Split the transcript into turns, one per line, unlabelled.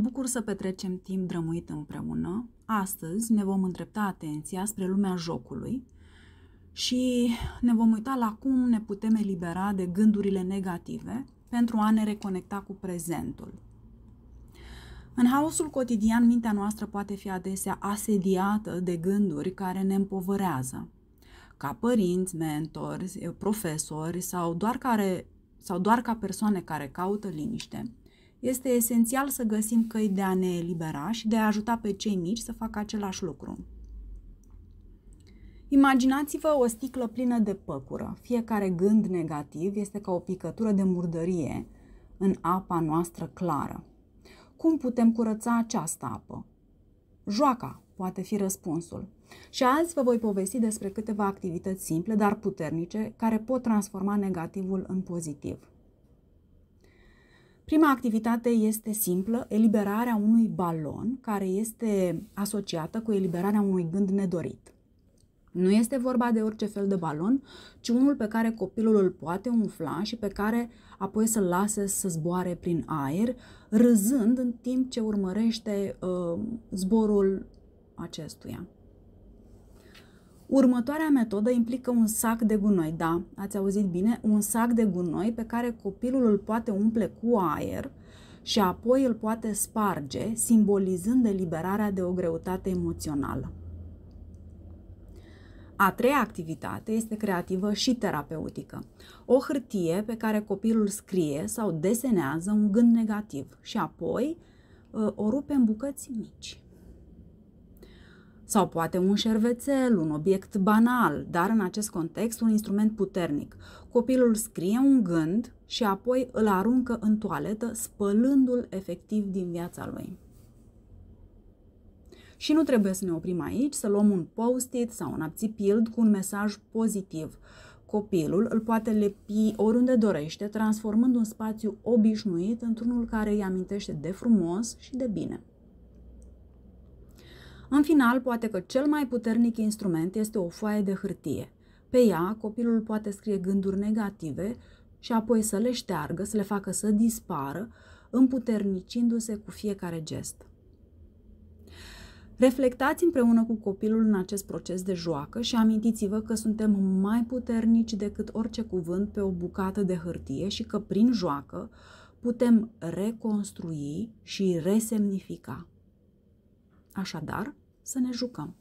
bucur să petrecem timp drămuit împreună. Astăzi ne vom îndrepta atenția spre lumea jocului și ne vom uita la cum ne putem elibera de gândurile negative pentru a ne reconecta cu prezentul. În haosul cotidian, mintea noastră poate fi adesea asediată de gânduri care ne împovărează. Ca părinți, mentori, profesori sau doar, care, sau doar ca persoane care caută liniște, este esențial să găsim căi de a ne elibera și de a ajuta pe cei mici să facă același lucru. Imaginați-vă o sticlă plină de păcură. Fiecare gând negativ este ca o picătură de murdărie în apa noastră clară. Cum putem curăța această apă? Joaca poate fi răspunsul. Și azi vă voi povesti despre câteva activități simple, dar puternice, care pot transforma negativul în pozitiv. Prima activitate este simplă, eliberarea unui balon care este asociată cu eliberarea unui gând nedorit. Nu este vorba de orice fel de balon, ci unul pe care copilul îl poate umfla și pe care apoi să-l lase să zboare prin aer, râzând în timp ce urmărește uh, zborul acestuia. Următoarea metodă implică un sac de gunoi, da, ați auzit bine, un sac de gunoi pe care copilul îl poate umple cu aer și apoi îl poate sparge, simbolizând eliberarea de o greutate emoțională. A treia activitate este creativă și terapeutică. O hârtie pe care copilul scrie sau desenează un gând negativ și apoi uh, o rupe în bucăți mici sau poate un șervețel, un obiect banal, dar în acest context un instrument puternic. Copilul scrie un gând și apoi îl aruncă în toaletă, spălându-l efectiv din viața lui. Și nu trebuie să ne oprim aici, să luăm un post-it sau un abțipild cu un mesaj pozitiv. Copilul îl poate lepi oriunde dorește, transformând un spațiu obișnuit într-unul care îi amintește de frumos și de bine. În final, poate că cel mai puternic instrument este o foaie de hârtie. Pe ea, copilul poate scrie gânduri negative și apoi să le șteargă, să le facă să dispară, împuternicindu-se cu fiecare gest. Reflectați împreună cu copilul în acest proces de joacă și amintiți-vă că suntem mai puternici decât orice cuvânt pe o bucată de hârtie și că prin joacă putem reconstrui și resemnifica. Așadar, să ne jucăm.